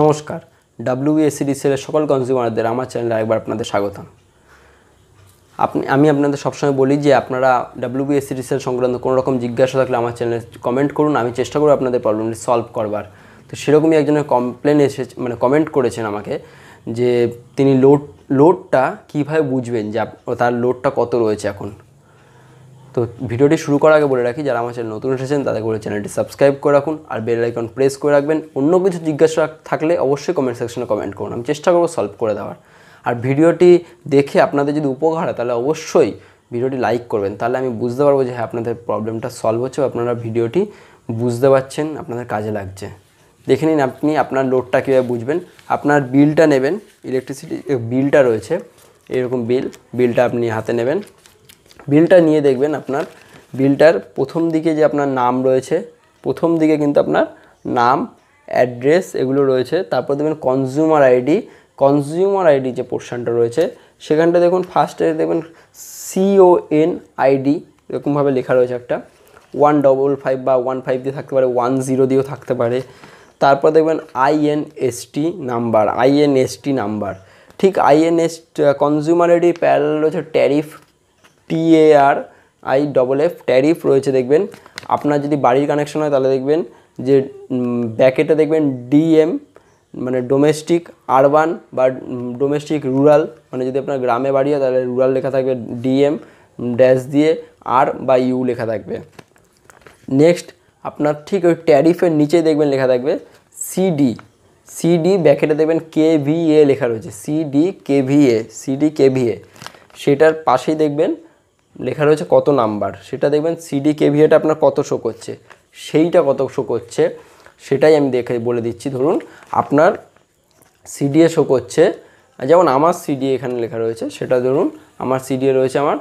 নমস্কার ডাব্লিউএসি সেলের সকল কনজিউমারদের আমার চ্যানেলে একবার আপনাদের স্বাগতম আপনি আমি আপনাদের সবসময় বলি যে আপনারা ডাব্লিউবিএসসি ডিসেল সংক্রান্ত কোনো রকম জিজ্ঞাসা থাকলে আমার চ্যানেলে কমেন্ট করুন আমি চেষ্টা করব আপনাদের প্রবলেমটি সলভ করবার তো সেরকমই একজনের কমপ্লেন এসে মানে কমেন্ট করেছেন আমাকে যে তিনি লোড লোডটা কীভাবে বুঝবেন যে তার লোডটা কত রয়েছে এখন তো ভিডিওটি শুরু করার আগে বলে রাখি যারা আমার চ্যানেল নতুন এসেছেন তাদের করে চ্যানেলটি সাবস্ক্রাইব করে রাখুন আর বেল আইকন প্রেস করে রাখবেন অন্য কিছু জিজ্ঞাসা থাকলে অবশ্যই কমেন্ট সেকশনে কমেন্ট করুন আমি চেষ্টা করবো সলভ করে দেওয়ার আর ভিডিওটি দেখে আপনাদের যদি উপকার হয় তাহলে অবশ্যই ভিডিওটি লাইক করবেন তাহলে আমি বুঝতে পারবো যে হ্যাঁ আপনাদের প্রবলেমটা সলভ হচ্ছে আপনারা ভিডিওটি বুঝতে পারছেন আপনাদের কাজে লাগছে দেখে নিন আপনি আপনার লোডটা কীভাবে বুঝবেন আপনার বিলটা নেবেন ইলেকট্রিসিটি বিলটা রয়েছে এরকম বিল বিলটা আপনি হাতে নেবেন বিলটা নিয়ে দেখবেন আপনার বিলটার প্রথম দিকে যে আপনার নাম রয়েছে প্রথম দিকে কিন্তু আপনার নাম অ্যাড্রেস এগুলো রয়েছে তারপর দেখবেন কনজিউমার আইডি কনজিউমার আইডি যে পোর্শানটা রয়েছে সেখানটা দেখুন ফার্স্টে দেখবেন সিও এন আইডি এরকমভাবে লেখা রয়েছে একটা ওয়ান ডবল ফাইভ বা ওয়ান ফাইভ দিয়ে থাকতে পারে ওয়ান জিরো দিয়েও থাকতে পারে তারপর দেখবেন আইএনএসটি নাম্বার আইএনএসটি নাম্বার ঠিক আইএনএস কনজিউমার আইডি প্যারাল রয়েছে tariff TAR I double F tariff রয়েছে দেখবেন আপনার যদি বাড়ির কানেকশন হয় তাহলে দেখবেন যে ব্যাকেটে দেখবেন ডিএম মানে ডোমেস্টিক আরবান বা ডোমেস্টিক রুরাল মানে যদি আপনার গ্রামে বাড়ি হয় তাহলে রুরাল লেখা থাকবে ডিএম ড্যাশ দিয়ে আর বা ইউ লেখা থাকবে নেক্সট আপনার ঠিক ওই ট্যারিফের নিচেই দেখবেন লেখা থাকবে সিডি সিডি ব্যাকেটে দেখবেন কে ভি এ লেখা রয়েছে CD K V A CD K V সেটার পাশেই দেখবেন লেখা রয়েছে কত নাম্বার সেটা দেখবেন সিডি কেভিএটা আপনার কত শো করছে সেইটা কত শো করছে সেটাই আমি দেখে বলে দিচ্ছি ধরুন আপনার সিডিএ শো করছে যেমন আমার সিডিএ এখানে লেখা রয়েছে সেটা ধরুন আমার সিডিএ রয়েছে আমার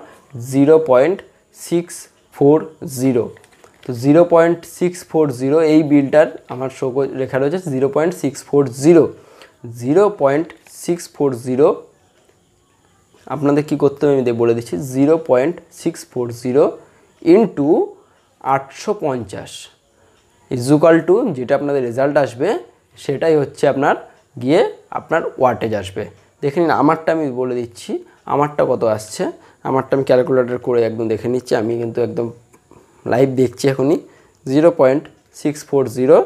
zero point six four zero তো zero point six four zero এই বিলটার আমার শো লেখা রয়েছে zero point six four zero zero point six four zero আপনাদের কি করতে হবে আমি বলে দিচ্ছি zero point six four zero into আটশো পঞ্চাশ ইজুকাল টু যেটা আপনাদের রেজাল্ট আসবে সেটাই হচ্ছে আপনার গিয়ে আপনার ওয়াটেজ আসবে দেখে নিন আমারটা আমি বলে দিচ্ছি আমারটা কত আসছে আমারটা আমি ক্যালকুলেটার করে একদম দেখে নিচ্ছি আমি কিন্তু একদম লাইভ দেখছি এখনই zero point six four zero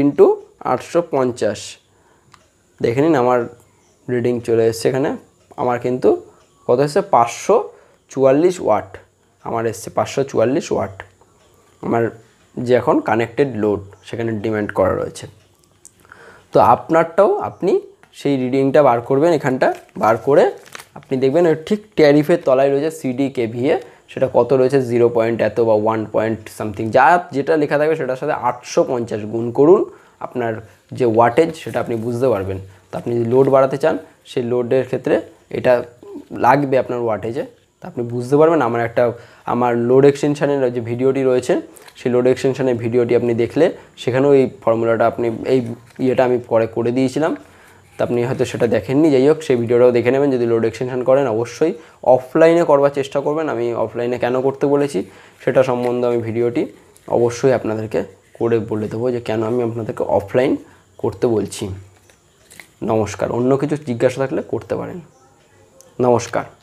into আটশো পঞ্চাশ দেখে নিন আমার রিডিং চলে এসছে এখানে আমার কিন্তু কত এসছে পাঁচশো চুয়াল্লিশ ওয়াট আমার এসছে পাঁচশো চুয়াল্লিশ ওয়াট আমার যে এখন কানেক্টেড লোড সেখানে ডিম্যান্ড করা রয়েছে তো আপনারটাও আপনি সেই রিডিংটা বার করবেন এখানটা বার করে আপনি দেখবেন ওই ঠিক ট্যারিফের তলায় রয়েছে সিডি কে ভিএ সেটা কত রয়েছে জিরো পয়েন্ট এত বা ওয়ান পয়েন্ট সামথিং যা যেটা লেখা থাকবে সেটার সাথে আটশো পঞ্চাশ গুণ করুন আপনার যে ওয়াটেজ সেটা আপনি বুঝতে পারবেন তো আপনি যদি লোড বাড়াতে চান সেই লোডের ক্ষেত্রে এটা লাগবে আপনার ওয়াটেজে তা আপনি বুঝতে পারবেন আমার একটা আমার লোড এক্সটেনশানের যে ভিডিওটি রয়েছে সেই লোড এক্সটেনশানের ভিডিওটি আপনি দেখলে সেখানেও এই ফর্মুলাটা আপনি এই ইয়েটা আমি পরে করে দিয়েছিলাম তা আপনি হয়তো সেটা দেখেননি যাই হোক সেই ভিডিওটাও দেখে নেবেন যদি লোড এক্সটেনশান করেন অবশ্যই অফলাইনে করবার চেষ্টা করবেন আমি অফলাইনে কেন করতে বলেছি সেটা সম্বন্ধে আমি ভিডিওটি অবশ্যই আপনাদেরকে করে বলে দেবো যে কেন আমি আপনাদেরকে অফলাইন করতে বলছি নমস্কার অন্য কিছু জিজ্ঞাসা থাকলে করতে পারেন নমস্কার